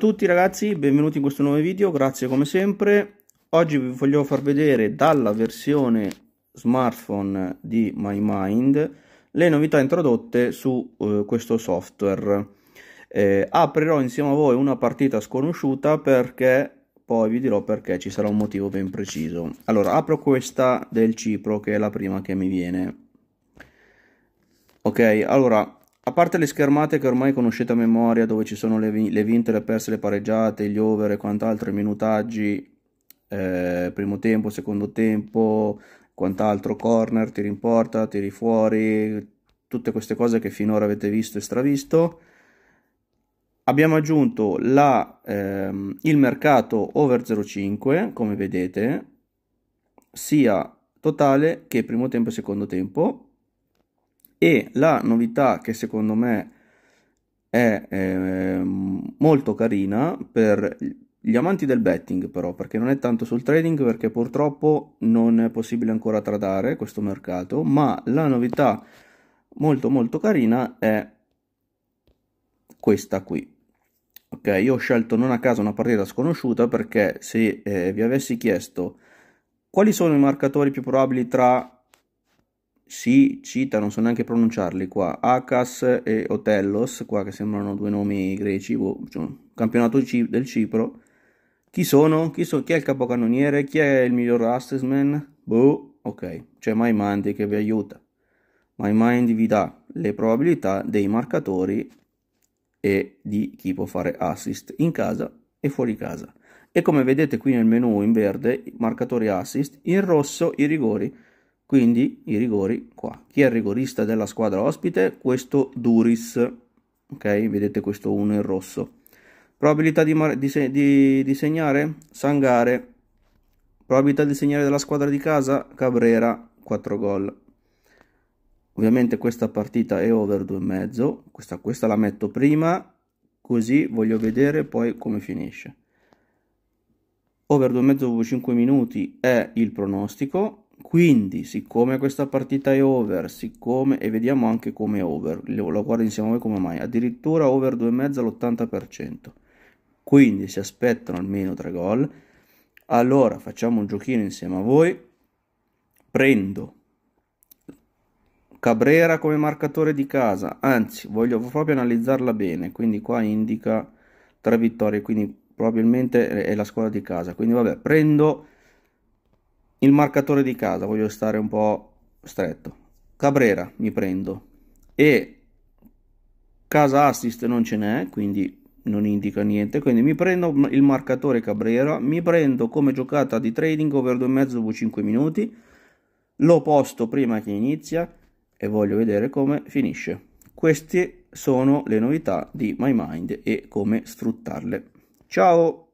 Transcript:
tutti ragazzi, benvenuti in questo nuovo video, grazie come sempre. Oggi vi voglio far vedere dalla versione smartphone di MyMind le novità introdotte su eh, questo software. Eh, aprirò insieme a voi una partita sconosciuta perché poi vi dirò perché ci sarà un motivo ben preciso. Allora, apro questa del Cipro che è la prima che mi viene. Ok, allora a parte le schermate che ormai conoscete a memoria, dove ci sono le, le vinte, le perse, le pareggiate, gli over e quant'altro, i minutaggi, eh, primo tempo, secondo tempo, quant'altro, corner, tiri in porta, tiri fuori, tutte queste cose che finora avete visto e stravisto. Abbiamo aggiunto la, ehm, il mercato over 0,5, come vedete, sia totale che primo tempo e secondo tempo, e la novità che secondo me è eh, molto carina per gli amanti del betting però, perché non è tanto sul trading, perché purtroppo non è possibile ancora tradare questo mercato, ma la novità molto molto carina è questa qui. Ok, io ho scelto non a caso una partita sconosciuta perché se eh, vi avessi chiesto quali sono i marcatori più probabili tra si cita, non so neanche pronunciarli qua, Akas e Otellos, qua che sembrano due nomi greci, boh, cioè, campionato del Cipro. Chi sono? Chi, so, chi è il capocannoniere? Chi è il miglior assessman? Boh, ok, c'è MyMindy che vi aiuta. MyMindy vi dà le probabilità dei marcatori e di chi può fare assist in casa e fuori casa. E come vedete qui nel menu in verde, marcatori assist, in rosso i rigori quindi i rigori qua. Chi è il rigorista della squadra ospite? Questo Duris. Ok, vedete questo 1 in rosso. Probabilità di, di, di, di segnare? Sangare. Probabilità di segnare della squadra di casa? Cabrera, 4 gol. Ovviamente questa partita è over 2,5, questa, questa la metto prima, così voglio vedere poi come finisce. Over 2,5 5 minuti è il pronostico, quindi siccome questa partita è over siccome e vediamo anche come è over lo guardo insieme a voi come mai addirittura over 2,5 all'80% quindi si aspettano almeno 3 gol allora facciamo un giochino insieme a voi prendo Cabrera come marcatore di casa anzi voglio proprio analizzarla bene quindi qua indica 3 vittorie quindi probabilmente è la squadra di casa quindi vabbè prendo il marcatore di casa, voglio stare un po' stretto. Cabrera mi prendo e casa assist non ce n'è, quindi non indica niente, quindi mi prendo il marcatore Cabrera, mi prendo come giocata di trading over 2,5 dopo 5 minuti, lo posto prima che inizia e voglio vedere come finisce. Queste sono le novità di MyMind e come sfruttarle. Ciao!